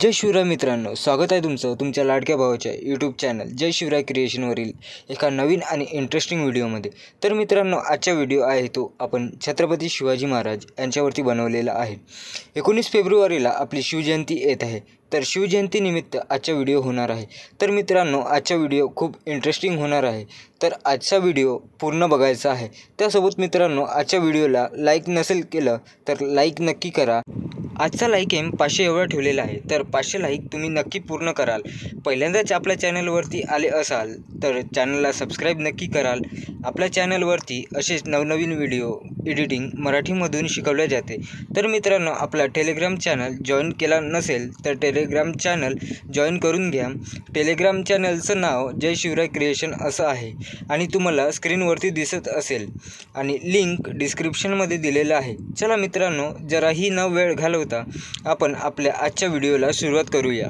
जय शिवराय मित्रांनो स्वागत आहे तुमचं तुमच्या लाडक्या भावाच्या यूट्यूब चॅनल जय शिवराय क्रिएशनवरील एका नवीन आणि इंटरेस्टिंग व्हिडिओमध्ये तर मित्रांनो आजचा व्हिडिओ आहे तो आपण छत्रपती शिवाजी महाराज यांच्यावरती बनवलेला आहे एकोणीस फेब्रुवारीला आपली शिवजयंती येत आहे तर शिवजयंतीनिमित्त आजचा व्हिडिओ होणार आहे तर मित्रांनो आजचा व्हिडिओ खूप इंटरेस्टिंग होणार आहे तर आजचा व्हिडिओ पूर्ण बघायचा आहे त्यासोबत मित्रांनो आजच्या व्हिडिओला लाईक नसेल केलं तर लाईक नक्की करा आजचा लाईक एम पाचशे एवढा ठेवलेला आहे तर पाचशे लाईक तुम्ही नक्की पूर्ण कराल पहिल्यांदाच आपल्या चॅनलवरती आले असाल तर चॅनलला सबस्क्राईब नक्की कराल आपल्या चॅनलवरती असेच नवनवीन व्हिडिओ एडिटिंग मराठीमधून शिकवले जाते तर मित्रांनो आपला टेलिग्राम चॅनल जॉईन केला नसेल तर टेलिग्राम चॅनल जॉईन करून घ्या टेलिग्राम चॅनलचं नाव जय शिवराय क्रिएशन असं आहे आणि तुम्हाला स्क्रीनवरती दिसत असेल आणि लिंक डिस्क्रिप्शनमध्ये दिलेलं आहे चला मित्रांनो जराही न वेळ घालवता आपण आपल्या आजच्या व्हिडिओला सुरुवात करूया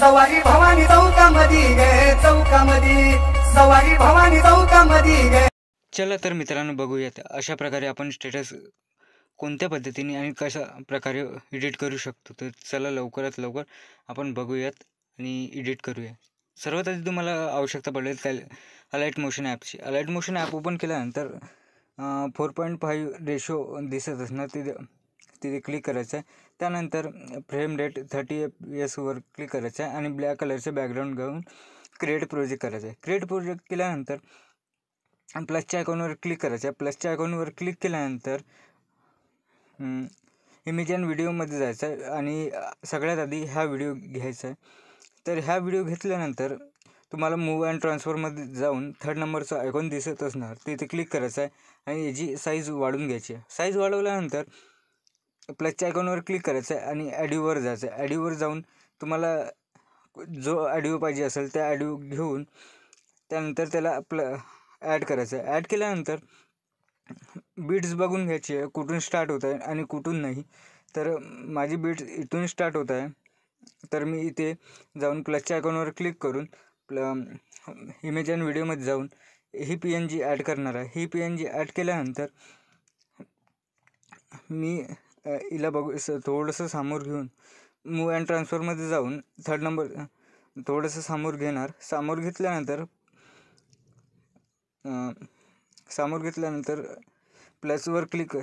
सवारी भवानी मधी गे मधी सवारी भवानी मधी गे चला तर मित्रांनो बघूयात अशा प्रकारे आपण स्टेटस कोणत्या पद्धतीने आणि कशा प्रकारे एडिट करू शकतो तर चला लवकरात लवकर आपण बघूयात आणि एडिट करूया सर्वात आधी तुम्हाला आवश्यकता पडेल त्या अलाईट मोशन ॲपची अलाईट मोशन ॲप ओपन केल्यानंतर फोर पॉईंट फाईव्ह रेशो दिसत असणार तिथे तिथे क्लिक करायचं आहे त्यानंतर फ्रेम रेट थर्टी एफ एसवर क्लिक करायचं आहे आणि ब्लॅक कलरचं बॅकग्राऊंड घेऊन क्रिएट प्रोजेक्ट करायचं आहे क्रिएट प्रोजेक्ट केल्यानंतर प्लसच्या अकाउंटवर क्लिक करायचं आहे प्लसच्या अकाउंटवर क्लिक केल्यानंतर इमेज अँड व्हिडिओमध्ये जायचं आहे आणि सगळ्यात आधी हा व्हिडिओ घ्यायचा आहे तर ह्या व्हिडिओ घेतल्यानंतर तुम्हाला मूव अँड ट्रान्सफरमध्ये जाऊन थर्ड नंबरचं आयकॉन दिसत असणार तिथे क्लिक करायचं आहे आणि याची साईज वाढून घ्यायची आहे साईज वाढवल्यानंतर प्लसच्या आयकॉनवर क्लिक करायचं आहे आणि ॲडिओवर जायचं आहे ॲडिओवर जाऊन तुम्हाला जो ॲडिओ पाहिजे असेल त्या ॲडिओ घेऊन त्यानंतर त्याला आपलं ॲड करायचं आहे ॲड केल्यानंतर बीट्स बघून घ्यायची आहे कुठून स्टार्ट होत आहे आणि कुठून नाही तर माझी बीट्स इथून स्टार्ट होत आहे तर मी इथे जाऊन प्लसच्या आयकॉनवर क्लिक करून प्ल इमेज अँड व्हिडिओमध्ये जाऊन ही पी एन जी ॲड करणार आहे ही पी एन जी ॲड केल्यानंतर मी हिला बघू स थोडंसं समोर घेऊन मूव अँड ट्रान्सफरमध्ये जाऊन थर्ड नंबर थोडंसं समोर घेणार समोर घेतल्यानंतर समोर घेतल्यानंतर प्लसवर क्लिक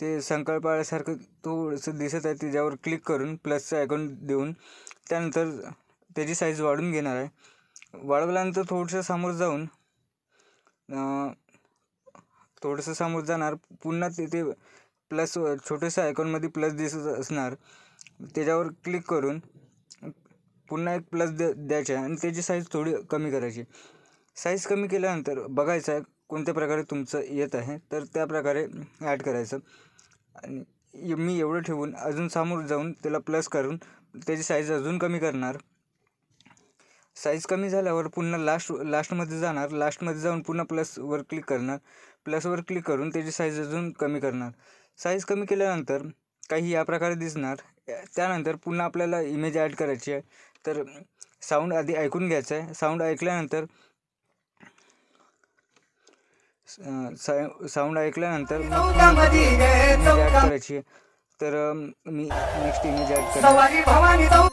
ते संकळपाळ्यासारखं थोडंसं दिसत आहे त्याच्यावर क्लिक करून प्लसचं आयकॉन देऊन त्यानंतर त्याची साईज वाढून घेणार आहे वाढवल्यानंतर थोडंसं समोर जाऊन थोडंसं समोर जाणार पुन्हा तिथे प्लस छोट्याशा आयकॉनमध्ये प्लस दिसत असणार त्याच्यावर क्लिक करून पुन्हा एक प्लस द द्यायचा आणि त्याची साईज थोडी कमी करायची साईज कमी केल्यानंतर बघायचं आहे कोणत्या प्रकारे तुमचं येत आहे तर त्या प्रकारे ॲड करायचं आणि मी एवढं ठेवून अजून समोर जाऊन त्याला प्लस करून त्याची साईज अजून कमी करणार साईज कमी झाल्यावर पुन्हा लास्ट लास्टमध्ये जाणार लास्टमध्ये जाऊन पुन्हा प्लसवर क्लिक करणार प्लसवर क्लिक करून त्याची साईज अजून कमी करणार साईज कमी केल्यानंतर काही या प्रकारे दिसणार त्यानंतर पुन्हा आपल्याला इमेज ॲड करायची आहे तर साऊंड आधी ऐकून घ्यायचं आहे साऊंड ऐकल्यानंतर साऊंड ऐकल्यानंतर ॲड करायची आहे तर मी नेक्स्ट इमेज ॲड कर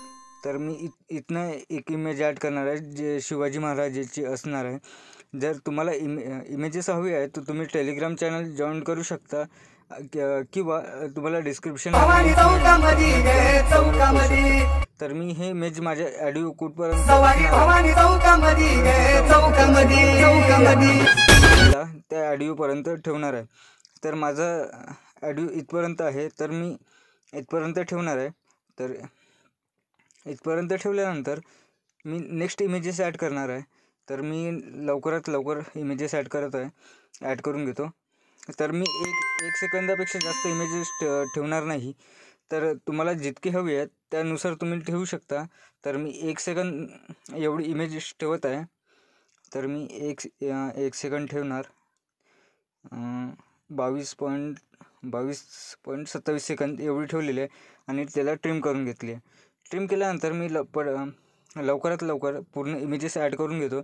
तर मी इत इथनं एक इमेज ॲड करणार आहे जे शिवाजी महाराजाची असणार आहे जर तुम्हाला इमे इमेजेस हवी आहे तर तुम्ही टेलिग्राम चॅनल जॉईन करू शकता किंवा तुम्हाला डिस्क्रिप्शन तर मी हे इमेज माझ्या ऑडिओ कुठपर्यंत त्या ऑडिओपर्यंत ठेवणार आहे तर माझा ऑडिओ इथपर्यंत आहे तर मी इथपर्यंत ठेवणार आहे तर इथपर्यंत ठेवल्यानंतर मी नेक्स्ट इमेजेस ॲड करणार आहे तर मी लवकरात लवकर इमेजेस ॲड करत आहे ॲड करून घेतो तर मी एक एक सेकंदापेक्षा जास्त इमेजेस ठेवणार नाही तर तुम्हाला जितके हवी आहेत त्यानुसार तुम्ही ठेवू शकता तर मी एक सेकंद एवढी इमेजेस ठेवत आहे तर मी एक एक सेकंद ठेवणार बावीस पॉईंट बावीस पॉईंट सत्तावीस सेकंद एवढी ठेवलेली आहे आणि त्याला ट्रिम करून घेतली आहे ट्रिम केल्यानंतर मी पड लवकरात लवकर पूर्ण इमेजेस ॲड करून घेतो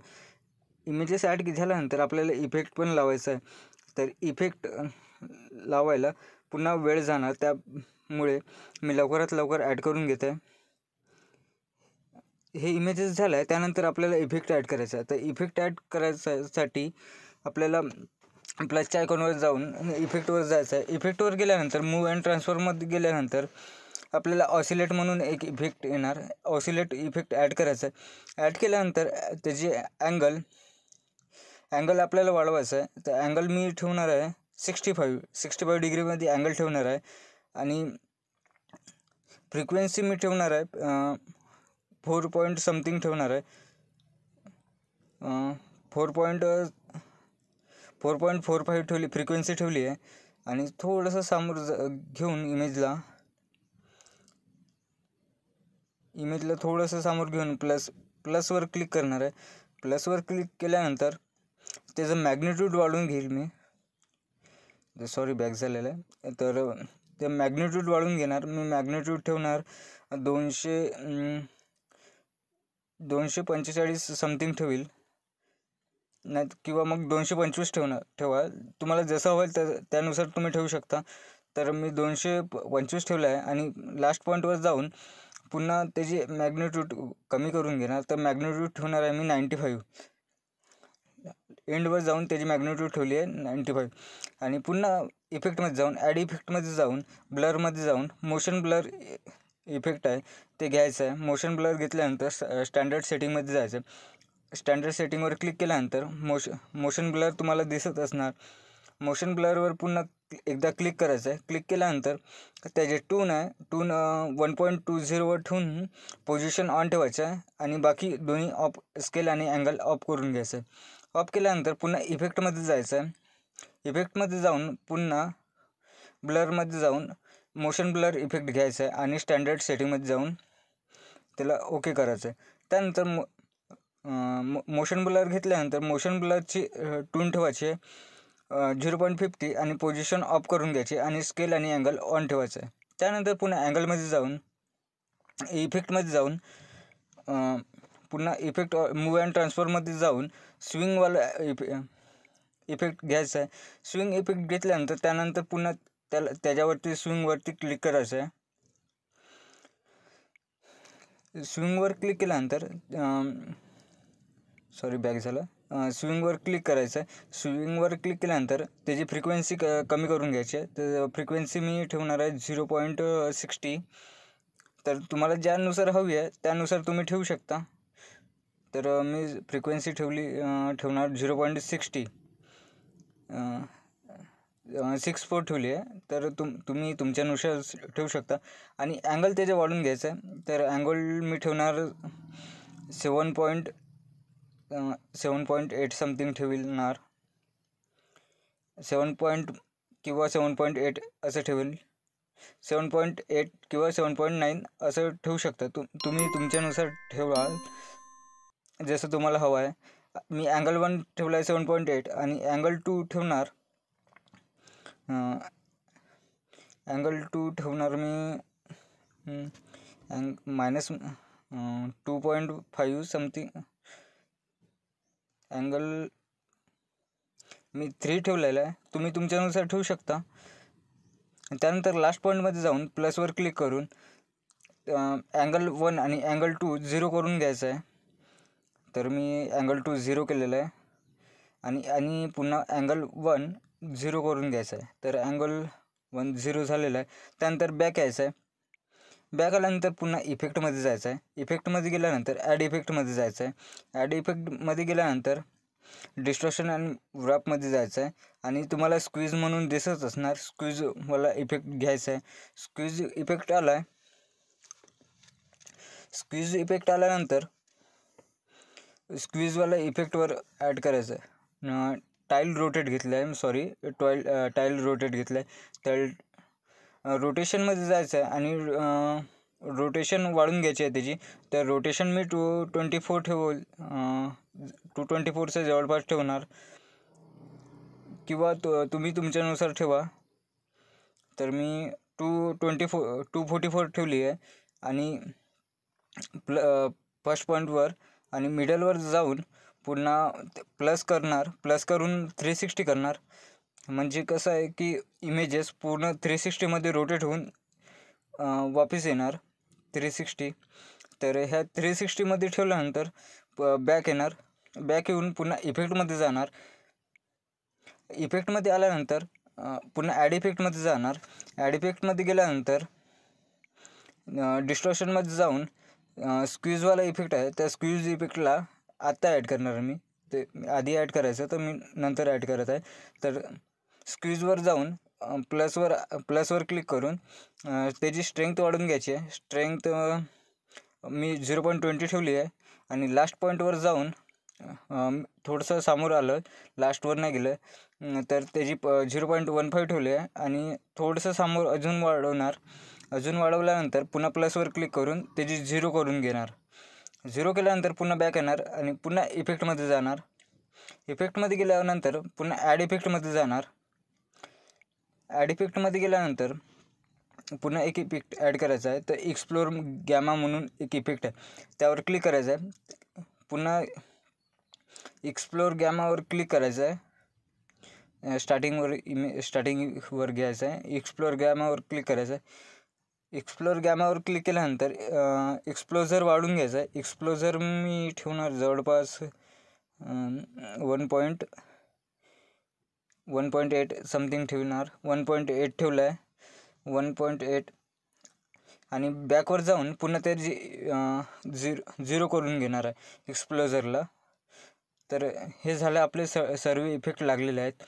इमेजेस ॲड झाल्यानंतर आपल्याला इफेक्ट पण लावायचा आहे तर इफेक्ट लावायला पुन्हा वेळ जाणार त्यामुळे मी लवकरात लवकर ॲड करून घेते हे इमेजेस झालं आहे त्यानंतर आपल्याला इफेक्ट ॲड करायचा आहे तर इफेक्ट ॲड करायसाठी आपल्याला प्लसच्या आयकॉनवर जाऊन इफेक्टवर जायचं आहे इफेक्टवर गेल्यानंतर मूव अँड ट्रान्सफॉर्ममध्ये गेल्यानंतर आपल्याला ऑसिलेट म्हणून एक इफेक्ट येणार ऑसिलेट इफेक्ट ॲड करायचा आहे ॲड केल्यानंतर त्याची अँगल अँगल आपल्याला वाढवायचं आहे तर अँगल मी ठेवणार आहे सिक्स्टी फाईव्ह सिक्स्टी फाईव्ह डिग्रीमध्ये अँगल ठेवणार आहे आणि फ्रिक्वेन्सी मी ठेवणार आहे फोर पॉईंट समथिंग ठेवणार आहे four point four point four five ठेवली फ्रिक्वेन्सी ठेवली आहे आणि थोडंसं सामोर घेऊन इमेजला इमेजला थोडंसं सामोर घेऊन प्लस प्लसवर क्लिक करणार आहे प्लसवर क्लिक केल्यानंतर त्याचं मॅग्नेट्यूड वाढून घेईल मी सॉरी बॅक झालेलं आहे तर ते मॅग्नेट्यूड वाढून घेणार मी मॅग्नेट्यूड ठेवणार दोनशे दोनशे पंचेचाळीस समथिंग ठेवील नाही किंवा मग दोनशे पंचवीस ठेवणार ठेवा तुम्हाला जसं हवं त्या त्यानुसार तुम्ही ठेवू शकता तर मी दोनशे पंचवीस ठेवलं आहे आणि लास्ट पॉईंटवर जाऊन पुन्हा त्याची मॅग्नेट्यूड कमी करून घेणार तर मॅग्नेट्यूड ठेवणार आहे मी नाईंटी फाईव्ह एंडवर जाऊन त्याची मॅग्नेट्यूड ठेवली आहे नाईंटी फाईव्ह आणि पुन्हा इफेक्टमध्ये जाऊन ॲड इफेक्टमध्ये जाऊन ब्लरमध्ये जाऊन मोशन ब्लर इफेक्ट आहे ते घ्यायचं आहे मोशन ब्लर घेतल्यानंतर स्टँडर्ड सेटिंगमध्ये जायचं स्टँडर्ड सेटिंगवर क्लिक केल्यानंतर मोश मोशन ब्लर तुम्हाला दिसत असणार मोशन ब्लरवर पुन्हा एकदा क्लिक करायचं आहे क्लिक केल्यानंतर त्याचे टून आहे टून वन पॉईंट टू झिरोवर ठेवून पोझिशन ऑन ठेवायचं आहे आणि बाकी दोन्ही ऑफ स्केल आणि अँगल ऑफ करून घ्यायचं आहे ऑफ केल्यानंतर पुन्हा इफेक्टमध्ये जायचं आहे इफेक्टमध्ये जाऊन पुन्हा ब्लरमध्ये जाऊन मोशन ब्लर इफेक्ट घ्यायचा आहे आणि स्टँडर्ड सेटिंगमध्ये जाऊन त्याला ओके करायचं आहे त्यानंतर मो मोशन ब्लर घेतल्यानंतर मोशन ब्लरची टून ठेवायची आहे झिरो पॉईंट फिफ्टी आणि पोझिशन ऑफ करून घ्यायची आणि स्केल आणि अँगल ऑन ठेवायचं आहे त्यानंतर पुन्हा अँगलमध्ये जाऊन इफेक्टमध्ये जाऊन पुन्हा इफेक्ट मूव अँड ट्रान्सफरमध्ये जाऊन स्विंगवाला इफे इफेक्ट घ्यायचा आहे स्विंग इफेक्ट घेतल्यानंतर त्यानंतर पुन्हा त्याला त्याच्यावरती स्विंगवरती क्लिक करायचं आहे स्विंगवर क्लिक केल्यानंतर सॉरी बॅक झालं स्विंगवर क्लिक करायचं आहे स्विंगवर क्लिक केल्यानंतर त्याची फ्रिक्वेन्सी क कमी करून घ्यायची आहे तर फ्रिक्वेन्सी मी ठेवणार आहे झिरो पॉईंट सिक्स्टी तर तुम्हाला ज्यानुसार हवी आहे त्यानुसार तुम्ही ठेवू शकता तर मी फ्रिक्वेन्सी ठेवली ठेवणार zero point sixty six four ठेवली आहे तर तुम तुम्ही तुमच्यानुसार ठेवू शकता आणि अँगल त्याचे वाढून घ्यायचं आहे तर अँगल मी ठेवणार seven point seven point eight something ठेवणार सेवन पॉईंट किंवा सेवन पॉईंट एट असं ठेवेल सेवन पॉईंट एट किंवा सेवन पॉईंट नाईन असं ठेवू शकता तुम तुम्ही तुमच्यानुसार ठेवाल जसं तुम्हाला हवं आहे मी अँगल वन ठेवला आहे सेवन पॉईंट एट आणि अँगल टू ठेवणार अँगल टू ठेवणार मी अँग minus two point five something angle मी थ्री ठेवलेलं आहे तुम्ही तुमच्यानुसार ठेवू शकता त्यानंतर लास्ट पॉईंटमध्ये जाऊन प्लसवर क्लिक करून अँगल वन आणि अँगल टू झिरो करून घ्यायचं आहे तर मी अँगल टू झिरो केलेला आहे आणि आणि पुन्हा अँगल वन झिरो करून घ्यायचं आहे तर अँगल वन झिरो झालेलं आहे त्यानंतर बॅक यायचं आहे बॅक आल्यानंतर पुन्हा इफेक्टमध्ये जायचं आहे इफेक्टमध्ये गेल्यानंतर ॲड इफेक्टमध्ये जायचं आहे ॲड इफेक्टमध्ये गेल्यानंतर डिस्ट्रक्शन अँड व्रॅपमध्ये जायचं आहे आणि तुम्हाला स्क्वीज म्हणून दिसत असणार स्क्वीज मला इफेक्ट घ्यायचा आहे स्क्वीज इफेक्ट आला आहे स्क्वीज इफेक्ट आल्यानंतर स्क्वीजवाला इफेक्टवर ॲड करायचं आहे टाईल रोटेट घेतलं आहे सॉरी टॉईल टाईल रोटेट घेतलं आहे तर रोटेशनमध्ये जायचं आहे आणि रोटेशन वाढून घ्यायची आहे त्याची तर रोटेशन मी टू ट्वेंटी फोर ठेव टू ट्वेंटी फोरचं जवळपास ठेवणार किंवा तो तुम्ही तुमच्यानुसार ठेवा तर मी टू ट्वेंटी फो टू फोर्टी फोर ठेवली आहे आणि प्ल फर्स्ट पॉईंटवर आणि मिडलवर जाऊन पुन्हा प्लस करणार प्लस करून थ्री सिक्स्टी करणार म्हणजे कसं आहे की इमेजेस पूर्ण थ्री सिक्स्टीमध्ये रोटेट होऊन वापस येणार थ्री सिक्स्टी तर ह्या थ्री सिक्स्टीमध्ये ठेवल्यानंतर प बॅक येणार बॅक येऊन पुन्हा इफेक्टमध्ये जाणार इफेक्टमध्ये आल्यानंतर पुन्हा ॲड इफेक्टमध्ये जाणार ॲड इफेक्टमध्ये गेल्यानंतर डिस्ट्रॉशनमध्ये जाऊन स्क्वीजवाला इफेक्ट आहे त्या स्क्वीज इफेक्टला आत्ता ॲड करणार आहे मी ते आधी ॲड करायचं तर मी नंतर ॲड करत आहे तर स्क्वीजवर जाऊन प्लसवर प्लसवर क्लिक करून त्याची स्ट्रेंथ वाढून घ्यायची आहे स्ट्रेंथ मी झिरो पॉईंट ट्वेंटी ठेवली आहे आणि लास्ट पॉईंटवर जाऊन थोडंसं समोर आलं लास्टवर नाही गेलं तर त्याची प झिरो पॉईंट वन फाईव्ह ठेवली आहे आणि थोडंसं समोर अजून वाढवणार अजून वाढवल्यानंतर पुन्हा प्लसवर क्लिक करून त्याची झिरो करून घेणार झिरो केल्यानंतर पुन्हा बॅक येणार आणि पुन्हा इफेक्टमध्ये जाणार इफेक्टमध्ये गेल्यानंतर पुन्हा ॲड इफेक्टमध्ये जाणार ॲड इफेक्टमध्ये गेल्यानंतर पुन्हा एक इफेक्ट ॲड करायचा आहे तर एक्सप्लोर गॅमा म्हणून एक इफेक्ट आहे त्यावर क्लिक करायचं आहे पुन्हा एक्सप्लोर गॅमावर क्लिक करायचं आहे स्टार्टिंगवर इमे स्टार्टिंगवर घ्यायचं आहे एक्सप्लोअर गॅमावर क्लिक करायचं आहे एक्सप्लोर गॅमावर क्लिक केल्यानंतर एक्सप्लोजर वाढून घ्यायचा आहे एक्सप्लोजर मी ठेवणार जवळपास one point one point eight something ठेवणार वन पॉईंट एट ठेवलं आहे वन पॉईंट एट आणि बॅकवर जाऊन पुन्हा ते जी झिरो झिरो करून घेणार आहे एक्सप्लोजरला तर हे झालं आपले स सर्व इफेक्ट लागलेले आहेत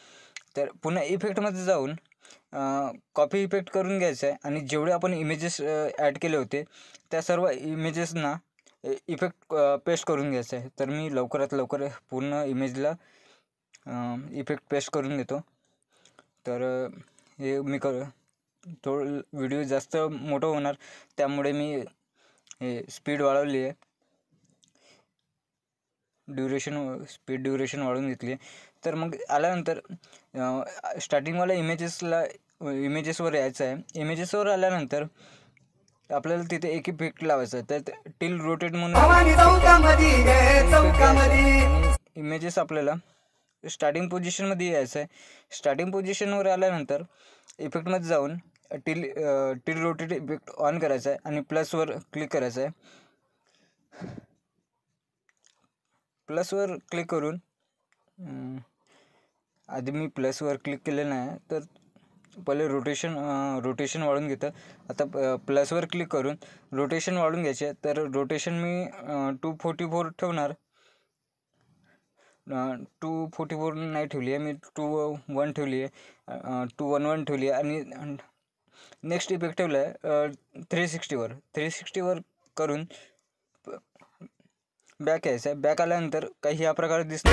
तर पुन्हा इफेक्टमध्ये जाऊन कॉपी इफेक्ट करून घ्यायचं आहे आणि जेवढे आपण इमेजेस ॲड केले होते त्या सर्व इमेजेसना इफेक्ट पेस्ट करून घ्यायचं आहे तर मी लवकरात लवकर पूर्ण इमेजला इफेक्ट पेस्ट करून घेतो तर हे मी कर थोडं व्हिडिओ जास्त मोठं होणार त्यामुळे मी हे स्पीड वाढवली आहे ड्युरेशन स्पीड ड्युरेशन वाढवून घेतली आहे तर मग आल्यानंतर स्टार्टिंगवाला इमेजेसला इमेजेसवर यायचं आहे इमेजेसवर आल्यानंतर आपल्याला तिथे एक इफेक्ट लावायचा आहे तर टिल रोटेट म्हणून इमेजेस आपल्याला स्टार्टिंग पोझिशनमध्ये यायचं आहे स्टार्टिंग पोझिशनवर आल्यानंतर इफेक्टमध्ये जाऊन tilt tilt rotate effect on करायचा आहे आणि प्लसवर क्लिक करायचं आहे प्लसवर क्लिक करून आधी मी प्लसवर क्लिक केलेलं नाही तर पहिले रोटेशन रोटेशन वाढून घेतं आता प प्लसवर क्लिक करून रोटेशन वाढून घ्यायचे तर रोटेशन मी टू फोर्टी फोर ठेवणार टू फोर्टी फोर नाही ठेवली आहे मी टू वन ठेवली आहे टू वन वन ठेवली आहे आणि नेक्स्ट इफेक्ट ठेवला आहे थ्री सिक्स्टीवर थ्री सिक्स्टीवर करून बॅक आहे बॅक आल्यानंतर काही ह्या प्रकारे दिसत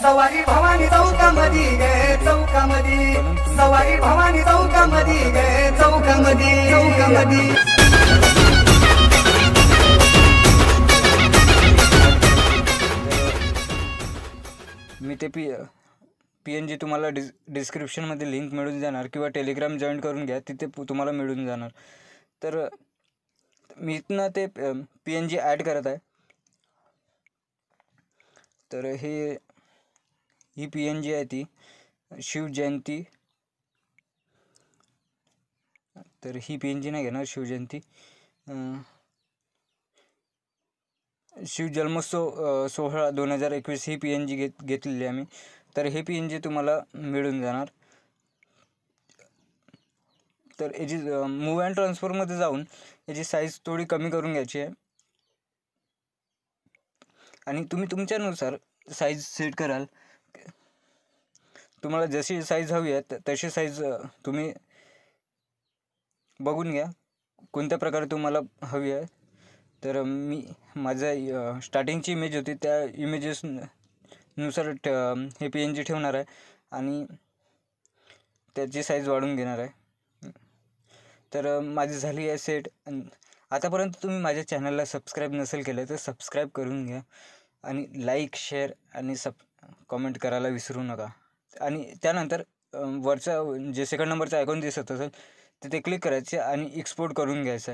सवारी सवारी मी ते पी पी एन जी तुम्हाला डिस् डिस्क्रिप्शनमध्ये लिंक मिळून जाणार किंवा टेलिग्राम जॉईन करून घ्या तिथे तुम्हाला मिळून जाणार तर मी इथनं ते पी एन जी ॲड करत आहे तर हे ही पी एन जी आहे ती शिवजयंती तर ही पी एन जी नाही घेणार शिवजयंती शिवजन्मोत्सव सोहळा दोन हजार एकवीस ही पी एन जी घेत घेतलेली आम्ही तर हे पी एन जी तुम्हाला मिळून जाणार तर याची मूव अँड ट्रान्सफरमध्ये जाऊन याची साईज थोडी कमी करून घ्यायची आहे आणि तुम्ही तुमच्यानुसार साईज सेट कराल तुम्हाला जशी साईज हवी आहे तशी साईज तुम्ही बघून घ्या कोणत्या प्रकारे तुम्हाला हवी आहे तर मी माझा स्टार्टिंगची इमेज होती त्या इमेजेस नुसार ट हे पी एन जी ठेवणार आहे आणि त्याची साईज वाढून घेणार आहे तर माझी झाली आहे सेट आतापर्यंत तुम्ही माझ्या चॅनलला सबस्क्राईब नसेल केलं तर सबस्क्राईब करून घ्या आणि लाईक शेअर आणि सब कॉमेंट करायला विसरू नका आणि त्यानंतर वरचा जे सेकंड नंबरचा आयकॉन दिसत असेल तिथे क्लिक करायचे आणि एक्सपोर्ट करून घ्यायचं